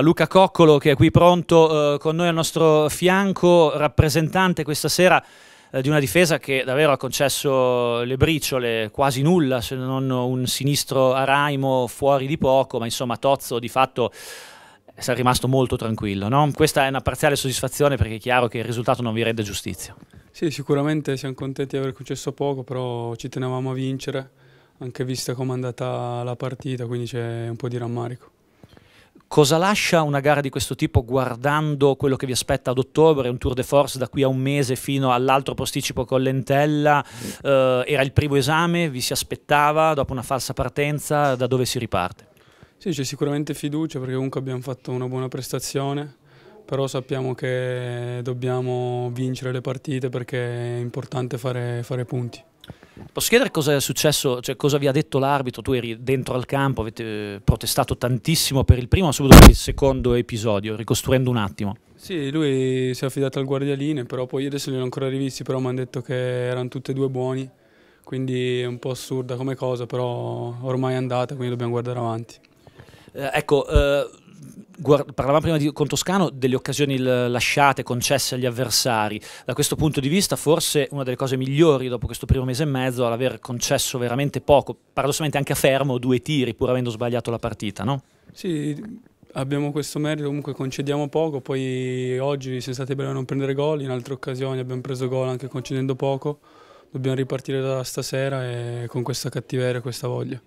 Luca Coccolo che è qui pronto eh, con noi al nostro fianco, rappresentante questa sera eh, di una difesa che davvero ha concesso le briciole, quasi nulla se non un sinistro a Raimo fuori di poco, ma insomma Tozzo di fatto eh, è rimasto molto tranquillo. No? Questa è una parziale soddisfazione perché è chiaro che il risultato non vi rende giustizia. Sì, sicuramente siamo contenti di aver concesso poco, però ci tenevamo a vincere, anche vista come è andata la partita, quindi c'è un po' di rammarico. Cosa lascia una gara di questo tipo guardando quello che vi aspetta ad ottobre, un tour de force da qui a un mese fino all'altro posticipo con l'entella? Eh, era il primo esame, vi si aspettava dopo una falsa partenza, da dove si riparte? Sì, c'è sicuramente fiducia perché comunque abbiamo fatto una buona prestazione, però sappiamo che dobbiamo vincere le partite perché è importante fare, fare punti. Posso chiedere cosa è successo, cioè cosa vi ha detto l'arbitro? Tu eri dentro al campo, avete eh, protestato tantissimo per il primo, ma subito per il secondo episodio, ricostruendo un attimo. Sì, lui si è affidato al guardialine, però poi io adesso li ho ancora rivisti, però mi hanno detto che erano tutti e due buoni, quindi è un po' assurda come cosa, però ormai è andata, quindi dobbiamo guardare avanti. Eh, ecco, eh Guarda, parlavamo prima di, con Toscano delle occasioni lasciate, concesse agli avversari. Da questo punto di vista, forse una delle cose migliori dopo questo primo mese e mezzo, è l'aver concesso veramente poco, paradossalmente anche a fermo, due tiri, pur avendo sbagliato la partita, no? Sì, abbiamo questo merito, comunque concediamo poco, poi oggi siamo stati bravi a non prendere gol, in altre occasioni abbiamo preso gol anche concedendo poco, dobbiamo ripartire da stasera e con questa cattiveria e questa voglia.